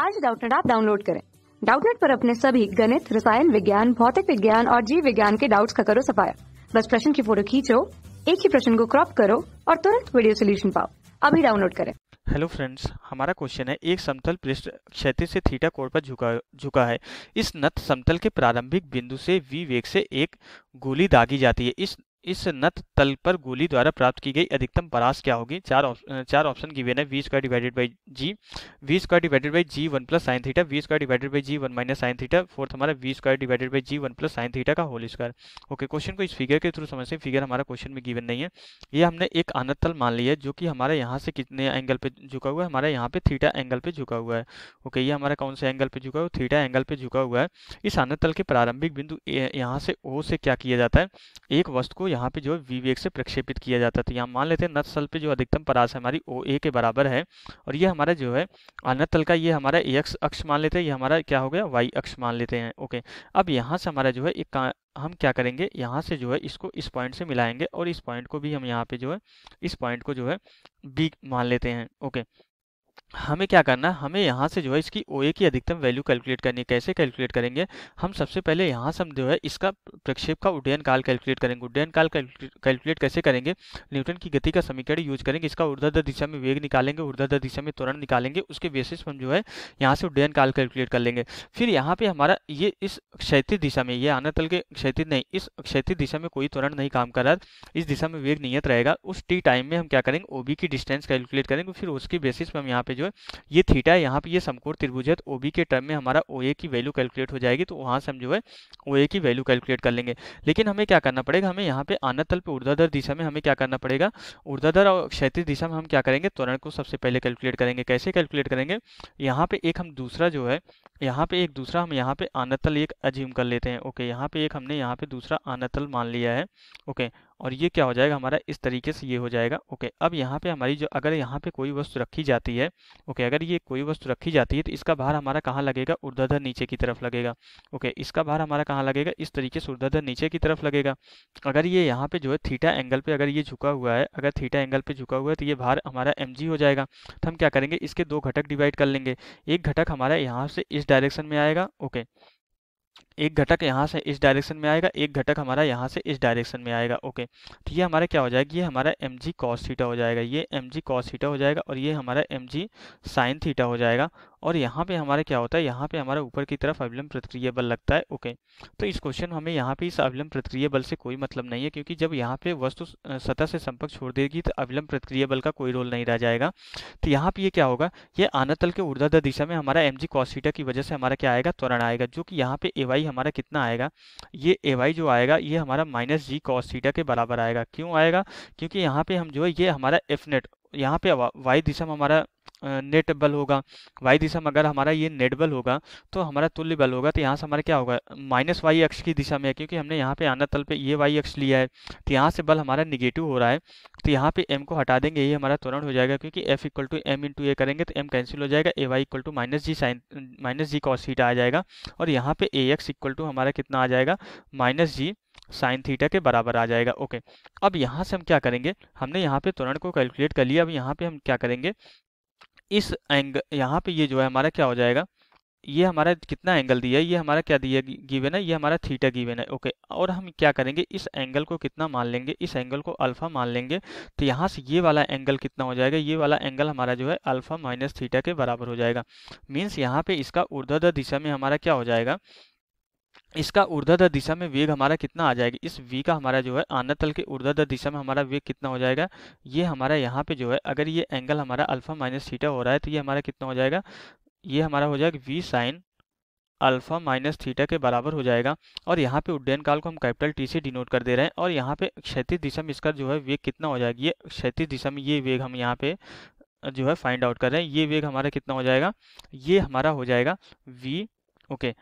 आज डाउटनेट आप डाउनलोड करें डाउटनेट पर अपने सभी गणित रसायन विज्ञान भौतिक विज्ञान और जीव विज्ञान के डाउट्स का करो सफाया बस प्रश्न की फोटो खींचो एक ही प्रश्न को क्रॉप करो और तुरंत वीडियो सोल्यूशन पाओ अभी डाउनलोड करें हेलो फ्रेंड्स हमारा क्वेश्चन है एक समतल पृष्ठ क्षेत्र से थीटा कोण पर झुका झुका है इस नत समतल के प्रारंभिक बिंदु से वी वेग से एक गोली दागी जाती है इस इस नत तल पर गोली द्वारा प्राप्त की गई अधिकतम परास क्या होगी चार चार ऑप्शन वेन है V square divided by G V square divided by G one plus sine theta V square divided by G one minus sine theta fourth हमारा V square divided by G one plus sine theta का whole square okay question को इस figure के through समझते हैं figure हमारा question में given नहीं है ये हमने एक अनंत तल मान लिया है जो कि हमारे यहाँ से कितने एंगल पे झुका हुआ है हमारे यहाँ पे थीटा एंगल पे झुका हुआ है ओके ये हमारा कौन से एंगल पे झुका हुआ थीटा एंगल पे झुका हुआ है इस आनत तल के प्रारंभिक बिंदु यहाँ से ओ से क्या किया जाता है एक वस्तु को यहाँ पे जो है वी से प्रक्षेपित किया जाता है तो यहाँ मान लेते हैं नत पे जो अधिकतम परास है हमारी ओ ए के बराबर है और ये हमारा जो है अनत तल का ये हमारा ए एक्स अक्ष मान लेते हैं ये हमारा क्या हो गया वाई अक्ष मान लेते हैं ओके अब यहाँ से हमारा जो है एक हम क्या करेंगे यहाँ से जो है इसको इस पॉइंट से मिलाएंगे और इस पॉइंट को भी हम यहाँ पे जो है इस पॉइंट को जो है बी मान लेते हैं ओके हमें क्या करना है हमें यहाँ से जो है इसकी ओ की अधिकतम वैल्यू कैलकुलेट करनी है कैसे कैलकुलेट करेंगे हम सबसे पहले यहाँ से हम जो है इसका प्रक्षेप का उड्डयन काल कैलकुलेट करेंगे उड्डयन काल कैलकुलेट कैसे करेंगे न्यूटन की गति का समीकरण यूज करेंगे इसका ऊर्ध्वाधर दिशा में वेग निकालेंगे ऊर्ध्वाधर दिशा में त्वरण निकालेंगे उसके बेसिस पर हम जो है यहाँ से उड्डयन काल कैलकुलेट कर लेंगे फिर यहाँ पर हमारा ये इस क्षैतिज दिशा में ये आना तल के क्षैतिज नहीं इस क्षैतिज दिशा में कोई त्वरण नहीं काम कर रहा इस दिशा में वेग नियत रहेगा उस टी टाइम में हम क्या करेंगे ओ की डिस्टेंस कैलकुलेट करेंगे फिर उसके बेसिस पर हम यहाँ पर जो है ये थीटा है यहाँ पे ये समकोण त्रिभुज है तो ओ के टर्म में हमारा ओ की वैल्यू कैलकुलेट हो जाएगी तो वहाँ से हम जो है ओ की वैल्यू कैलकुलेट कर लेंगे लेकिन हमें क्या करना पड़ेगा हमें यहाँ पे आना तल पर ऊर्धाधर दिशा में हमें क्या करना पड़ेगा ऊर्धाधर और क्षेत्रीय दिशा में हम क्या करेंगे त्वरण को सबसे पहले कैलकुलेट करेंगे कैसे कैलकुलेट करेंगे यहाँ पे एक हम दूसरा जो है यहाँ पे एक दूसरा हम यहाँ पे आनातल तल एक अजीम कर लेते हैं ओके यहाँ पे एक हमने यहाँ पे दूसरा आना तल मान लिया है ओके और ये क्या हो जाएगा हमारा इस तरीके से ये हो जाएगा ओके अब यहाँ पे हमारी जो अगर यहाँ पे कोई वस्तु रखी जाती है ओके अगर ये कोई वस्तु रखी जाती है तो इसका भार हमारा कहाँ लगेगा ऊर्ध्वाधर नीचे की तरफ लगेगा ओके इसका भार हमारा कहाँ लगेगा इस तरीके से ऊर्ध्वाधर नीचे की तरफ लगेगा अगर ये यहाँ पे जो है थीटा एंगल पर अगर ये झुका हुआ है अगर थीटा एंगल पर झुका हुआ है तो ये भार हमारा एम हो जाएगा तो हम क्या करेंगे इसके दो घटक डिवाइड कर लेंगे एक घटक हमारा यहाँ से इस डायरेक्शन में आएगा ओके एक घटक यहाँ से इस डायरेक्शन में आएगा एक घटक हमारा यहाँ से इस डायरेक्शन में आएगा ओके तो ये हमारा क्या हो जाएगा ये हमारा एम जी कॉस थीटा हो जाएगा ये एम जी कॉस थीटा हो जाएगा और ये हमारा एम जी साइन थीटा हो जाएगा और यहाँ पे हमारा क्या होता है यहाँ पे हमारा ऊपर की तरफ अविलंब प्रतिक्रिया बल लगता है ओके तो इस क्वेश्चन हमें यहाँ पे इस अविलंब प्रतिक्रिया बल से कोई मतलब नहीं है क्योंकि जब यहाँ पे वस्तु सतह से संपर्क छोड़ देगी तो अविलंब प्रतिक्रिया बल का कोई रोल नहीं रह जाएगा तो यहाँ पे ये यह क्या होगा ये तल के ऊर्धाधर दिशा में हमारा एम जी की वजह से हमारा क्या आएगा त्वरण आएगा जो कि यहाँ पे वाई हमारा कितना आएगा ये वाई जो आएगा ये हमारा माइनस जी के बराबर आएगा क्यों आएगा क्योंकि यहाँ पे हम जो है ये हमारा एफ नेट यहाँ पे वाई दिशा में हमारा नेट बल होगा वाई दिशा में अगर हमारा ये नेट बल होगा तो हमारा तुल्य बल होगा तो यहाँ से हमारा क्या होगा माइनस वाई अक्ष की दिशा में है क्योंकि हमने यहाँ पे आना तल पे ये वाई अक्ष लिया है तो यहाँ से बल हमारा निगेटिव हो रहा है तो यहाँ पे एम को हटा देंगे ये हमारा त्वरण हो जाएगा क्योंकि F equal to M into A करेंगे तो एम कैंसिल हो जाएगा A Y equal to minus G sine minus G cos theta आ जाएगा और यहाँ पे ए एक्स इक्वल टू हमारा कितना आ जाएगा माइनस जी साइन थीटा के बराबर आ जाएगा ओके अब यहाँ से हम क्या करेंगे हमने यहाँ पे त्वरण को कैलकुलेट कर लिया अब यहाँ पे हम क्या करेंगे इस एंगल यहाँ पे ये जो है हमारा क्या हो जाएगा ये हमारा कितना एंगल दिया है ये हमारा क्या दिया गिवन है ये हमारा थीटा गिवन है ओके और हम क्या करेंगे इस एंगल को कितना मान लेंगे इस एंगल को अल्फा मान लेंगे तो यहाँ से ये वाला एंगल कितना हो जाएगा ये वाला एंगल हमारा जो है अल्फा माइनस थीटा के बराबर हो जाएगा मीन्स यहाँ पे इसका ऊर्ध्वाधर दिशा में हमारा क्या हो जाएगा इसका ऊर्ध्वाधर दिशा में वेग हमारा कितना आ जाएगा इस वी का हमारा जो है आना तल के ऊर्ध्वाधर दिशा में हमारा वेग कितना हो जाएगा ये हमारा यहाँ पे जो है अगर ये एंगल हमारा अल्फा माइनस थीटा हो रहा है तो ये हमारा कितना हो जाएगा ये हमारा हो जाएगा V sine alpha minus theta के बराबर हो जाएगा और यहाँ पे उड्डयन काल को हम कैपिटल टी से डिनोट कर दे रहे हैं और यहाँ पे क्षैतिज दिशा में इसका जो है वेग कितना हो जाएगा ये क्षैतिज दिशा में ये वेग हम यहाँ पे जो है फाइंड आउट कर रहे हैं ये वेग हमारा कितना हो जाएगा ये हमारा हो जाएगा वी ओके okay,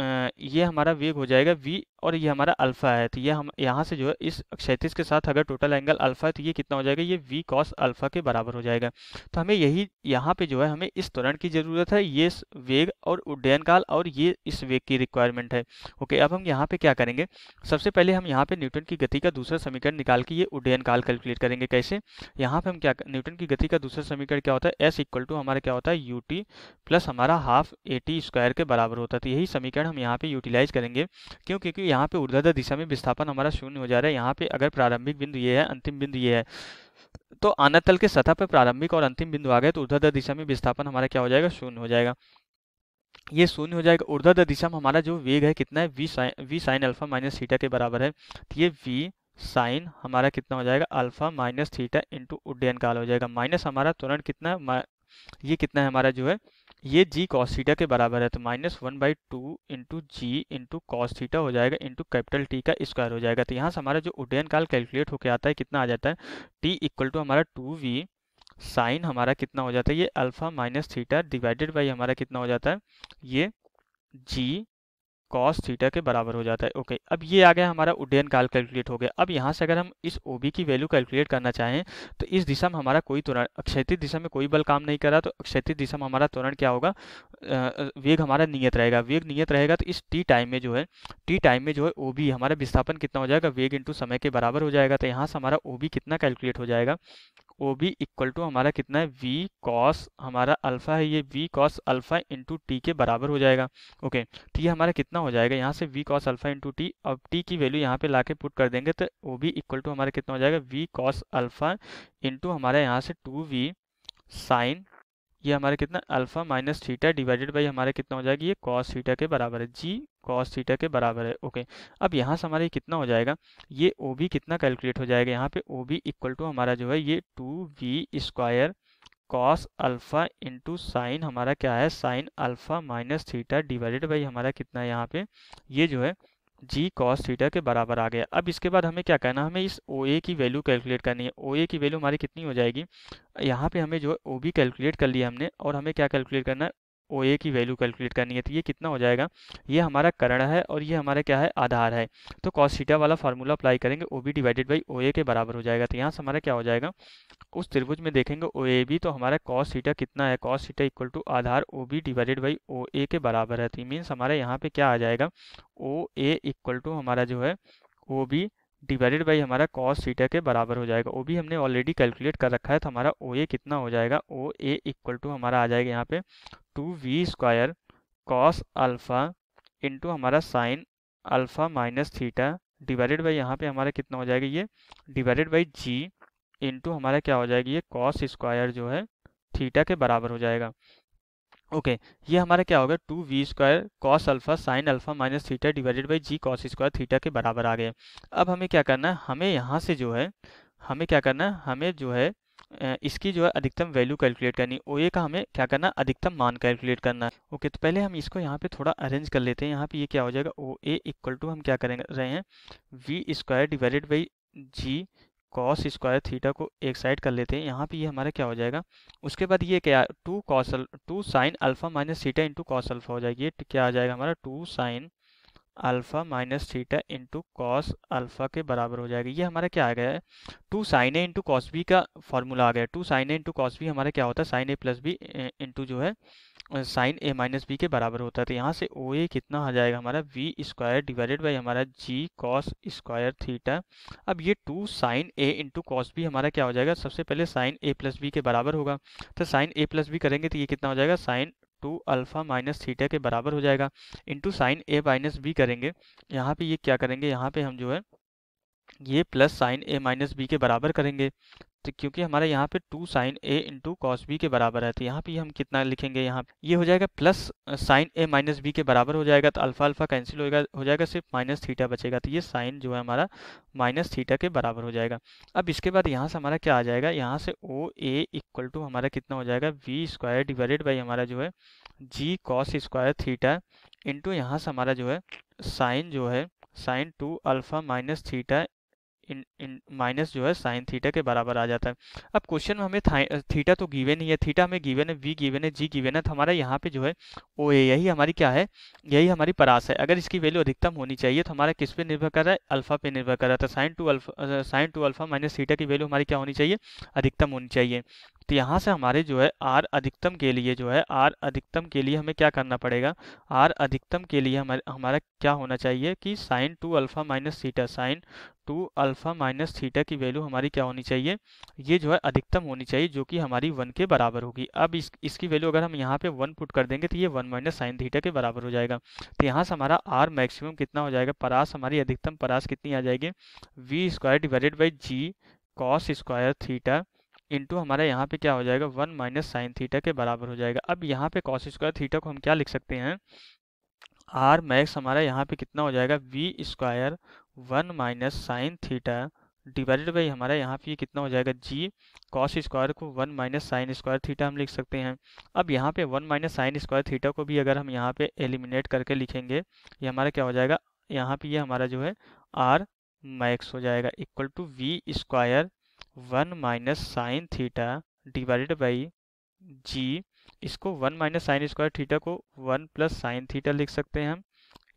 ये हमारा वेग हो जाएगा वी और ये हमारा अल्फ़ा है तो ये हम यहाँ से जो है इस क्षेत्र के साथ अगर टोटल एंगल अल्फ़ा है तो ये कितना हो जाएगा ये वी कॉस अल्फ़ा के बराबर हो जाएगा तो हमें यही यहाँ पे जो है हमें इस त्वरण की ज़रूरत है ये वेग और उड्डयन काल और ये इस वेग की रिक्वायरमेंट है ओके अब हम यहाँ पे क्या करेंगे सबसे पहले हम यहाँ पे न्यूटन की गति का दूसरा समीकरण निकाल के ये उड्डयन काल कैलकुलेट करेंगे कैसे यहाँ पे हम क्या न्यूटन की गति का दूसरा समीकरण क्या होता है एस इक्वल टू हमारा क्या होता है यू टी प्लस हमारा हाफ ए टी स्क्वायर के बराबर होता है तो यही समीकरण हम यहाँ पे यूटिलाइज करेंगे क्यों क्योंकि यहाँ पे ऊर्ध्वाधर दिशा में विस्थापन हमारा शून्य हो जा रहा है यहाँ पे अगर प्रारंभिक बिंदु ये है अंतिम बिंदु ये है तो आना तल के सतह पर प्रारंभिक और अंतिम बिंदु आ गए तो ऊर्ध्वाधर दिशा में विस्थापन हमारा क्या हो जाएगा शून्य हो जाएगा ये शून्य हो जाएगा ऊर्ध्वाधर दिशा में हमारा जो वेग है कितना है V sine V sine alpha minus theta के बराबर है तो ये वी साइन हमारा कितना हो जाएगा अल्फा माइनस थीटा इंटू उड्डयन काल हो जाएगा माइनस हमारा त्वरण कितना है ये कितना है हमारा जो है ये जी कॉस थीटा के बराबर है तो minus one by two into G into cos theta हो जाएगा इंटू कैपिटल टी का स्क्वायर हो जाएगा तो यहाँ से हमारा जो उड्डयन काल कैलकुलेट होकर आता है कितना आ जाता है टी इक्वल टू हमारा टू वी साइन हमारा कितना हो जाता है ये alpha minus theta divided by हमारा कितना हो जाता है ये जी कॉस थीटा के बराबर हो जाता है ओके अब ये आ गया हमारा उड्डयन काल कैलकुलेट हो गया अब यहाँ से अगर हम इस ओ की वैल्यू कैलकुलेट करना चाहें तो इस दिशा में हमारा कोई त्वरण अक्षैतिक दिशा में कोई बल काम नहीं कर रहा तो अक्षैतिक दिशा में हमारा त्वरण क्या होगा वेग हमारा नियत रहेगा वेग नियत रहेगा तो इस टी टाइम में जो है टी टाइम में जो है ओ हमारा विस्थापन कितना हो जाएगा वेग इंटू समय के बराबर हो जाएगा तो यहाँ से हमारा ओ कितना कैलकुलेट हो जाएगा ओ बी इक्वल टू हमारा कितना है वी कॉस हमारा अल्फा है ये V cos alpha into T के बराबर हो जाएगा ओके तो ये हमारा कितना हो जाएगा यहाँ से V cos alpha into T अब टी की वैल्यू यहाँ पे ला के पुट कर देंगे तो ओ बी इक्वल टू हमारा कितना हो जाएगा वी कॉस अल्फा इंटू हमारा यहाँ से टू वी साइन ये हमारा कितना alpha minus theta divided by हमारा कितना हो जाएगा ये कॉस थीटा के बराबर है जी कॉस थीटा के बराबर है ओके अब यहाँ से हमारा कितना हो जाएगा ये ओ बी कितना कैलकुलेट हो जाएगा यहाँ पे ओ बी इक्वल टू हमारा जो है ये two V square cos alpha into sine हमारा क्या है sine alpha minus theta divided by हमारा कितना है यहाँ पे ये जो है जी कॉस थीटा के बराबर आ गया अब इसके बाद हमें क्या करना हमें इस ओ ए की वैल्यू कैलकुलेट करनी है ओ ए की वैल्यू हमारी कितनी हो जाएगी यहाँ पे हमें जो है ओ बी कैलकुलेट कर लिया हमने और हमें क्या कैलकुलेट करना है ओ ए की वैल्यू कैलकुलेट करनी है तो ये कितना हो जाएगा ये हमारा करण है और ये हमारा क्या है आधार है तो कॉस थीटा वाला फार्मूला अप्लाई करेंगे O B divided by O A के बराबर हो जाएगा तो यहाँ से हमारा क्या हो जाएगा उस त्रिभुज में देखेंगे ओ ए बी तो हमारा कॉस थीटा कितना है कॉस थीटा इक्वल टू आधार O B divided by O A के बराबर है तो मीन्स हमारे यहाँ पर क्या आ जाएगा ओ ए इक्वल टू हमारा जो है ओ बी डिवाइडेड बाई हमारा कॉस थीटा के बराबर हो जाएगा ओ भी हमने ऑलरेडी कैलकुलेट कर रखा है तो हमारा ओ ए कितना हो जाएगा ओ ए इक्वल टू हमारा आ जाएगा यहाँ पे two V square cos alpha into हमारा sine alpha minus theta divided by यहाँ पे हमारा कितना हो जाएगा ये डिवाइडेड बाई जी इंटू हमारा क्या हो जाएगा ये कॉस स्क्वायर जो है थीटा के बराबर हो जाएगा ओके okay, ये हमारा क्या होगा two V square cos alpha sine alpha minus theta divided by G cos square theta के बराबर आ गए अब हमें क्या करना है हमें यहाँ से जो है हमें क्या करना है हमें जो है इसकी जो है अधिकतम वैल्यू कैलकुलेट करनी ओ ए का हमें क्या करना अधिकतम मान कैलकुलेट करना है ओके तो पहले हम इसको यहाँ पे थोड़ा अरेंज कर लेते हैं यहाँ पे ये क्या हो जाएगा ओ ए इक्वल टू हम क्या करें रहे हैं V square divided by G cos square theta को एक साइड कर लेते हैं यहाँ पे ये हमारा क्या हो जाएगा उसके बाद ये क्या two cos two sine alpha minus theta into cos alpha हो जाएगी ये क्या आ जाएगा हमारा two sine alpha minus theta into cos alpha के बराबर हो जाएगा ये हमारा क्या आ गया है two sine A into cos B का फॉर्मूला आ गया two sine A into cos B हमारा क्या होता है sine A plus B into जो है साइन ए माइनस बी के बराबर होता है तो यहाँ से ओ ए कितना आ जाएगा हमारा वी स्क्वायर डिवाइडेड बाई हमारा जी कॉस स्क्वायर थीटा अब ये two sine A into cos B हमारा क्या हो जाएगा सबसे पहले साइन ए प्लस बी के बराबर होगा तो साइन ए प्लस बी करेंगे तो ये कितना हो जाएगा sine two alpha minus theta के बराबर हो जाएगा into sine A minus B करेंगे यहाँ पे ये क्या करेंगे यहाँ पे हम जो है ये plus sine A minus B के बराबर करेंगे तो क्योंकि हमारे यहाँ पे two sine A into cos B के बराबर है तो यहाँ पे हम कितना लिखेंगे यहाँ ये हो जाएगा plus sine A minus B के बराबर हो जाएगा तो अल्फा अल्फा कैंसिल होगा हो जाएगा सिर्फ माइनस थीटा बचेगा तो ये साइन जो है हमारा माइनस थीटा के बराबर हो जाएगा अब इसके बाद यहाँ से हमारा क्या आ जाएगा यहाँ से ओ ए इक्वल टू हमारा कितना हो जाएगा वी स्क्वायर डिवाइडेड बाई हमारा जो है G cos square theta into यहाँ से हमारा जो है साइन जो है sine two alpha minus theta इन इन माइनस जो है साइन थीटा के बराबर आ जाता है अब क्वेश्चन में हमें थीटा तो गिवन ही है थीटा हमें गिवन है वी गिवन है जी गिवन है तो हमारा यहाँ पे जो है ओ ए यही हमारी क्या है यही हमारी परास है अगर इसकी वैल्यू अधिकतम होनी चाहिए तो हमारा किस पे निर्भर कर रहा है अल्फा पे निर्भर कर रहा था sine two alpha sine two alpha minus theta की वैल्यू हमारी क्या होनी चाहिए अधिकतम होनी चाहिए तो यहाँ से हमारे जो है आर अधिकतम के लिए जो है आर अधिकतम के लिए हमें क्या करना पड़ेगा आर अधिकतम के लिए हमारे हमारा क्या होना चाहिए कि sine two alpha minus theta sine two alpha minus theta की वैल्यू हमारी क्या होनी चाहिए ये जो है अधिकतम होनी चाहिए जो कि हमारी वन के बराबर होगी अब इस इसकी वैल्यू अगर हम यहाँ पे वन पुट कर देंगे तो ये वन माइनस साइन थीटा के बराबर हो जाएगा तो यहाँ से हमारा आर मैक्सिमम कितना हो जाएगा परास हमारी अधिकतम परास कितनी आ जाएगी V square divided by G cos square theta into हमारा यहाँ पे क्या हो जाएगा वन माइनस साइन थीटा के बराबर हो जाएगा अब यहाँ पे कॉस स्क्वायर थीटा को हम क्या लिख सकते हैं आर मैक्स हमारा यहाँ पे कितना हो जाएगा V square one minus sine theta divided by हमारा यहाँ पे कितना हो जाएगा जी कॉस स्क्वायर को one minus sine square theta हम लिख सकते हैं अब यहाँ पे one minus sine square theta को भी अगर हम यहाँ पे एलिमिनेट करके लिखेंगे ये हमारा क्या हो जाएगा यहाँ पे ये यह हमारा जो है आर मैक्स हो जाएगा equal to V square one minus sine theta divided by G इसको one minus sine square theta को वन प्लस साइन थीटा लिख सकते हैं हम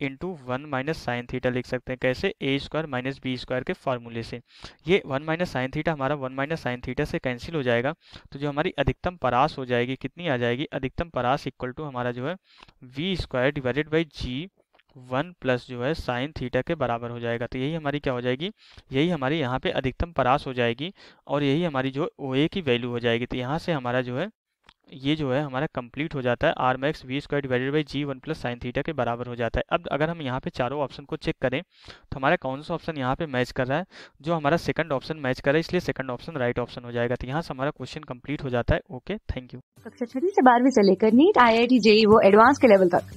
into one minus sine theta लिख सकते हैं कैसे A square minus B square के फार्मूले से ये वन माइनस साइन थीटा हमारा वन माइनस साइन थीटा से कैंसिल हो जाएगा तो जो हमारी अधिकतम परास हो जाएगी कितनी आ जाएगी अधिकतम परास इक्वल टू हमारा जो है V square divided by G one plus जो है साइन थीटा के बराबर हो जाएगा तो यही हमारी क्या हो जाएगी यही हमारी यहाँ पे अधिकतम परास हो जाएगी और यही हमारी जो ओ ए की वैल्यू हो जाएगी तो यहाँ से हमारा जो है ये जो है हमारा कंप्लीट हो जाता है R max V square divided by G one plus sine theta के बराबर हो जाता है अब अगर हम यहाँ पे चारों ऑप्शन को चेक करें तो हमारा कौन सा ऑप्शन यहाँ पे मैच कर रहा है जो हमारा सेकंड ऑप्शन मैच कर रहा है इसलिए सेकंड ऑप्शन राइट ऑप्शन हो जाएगा तो यहाँ से हमारा क्वेश्चन कम्प्लीट हो जाता है ओके थैंक यू कक्षा छठी से बारहवीं से लेकर NEET IIT JEE वो एडवांस के लेवल तक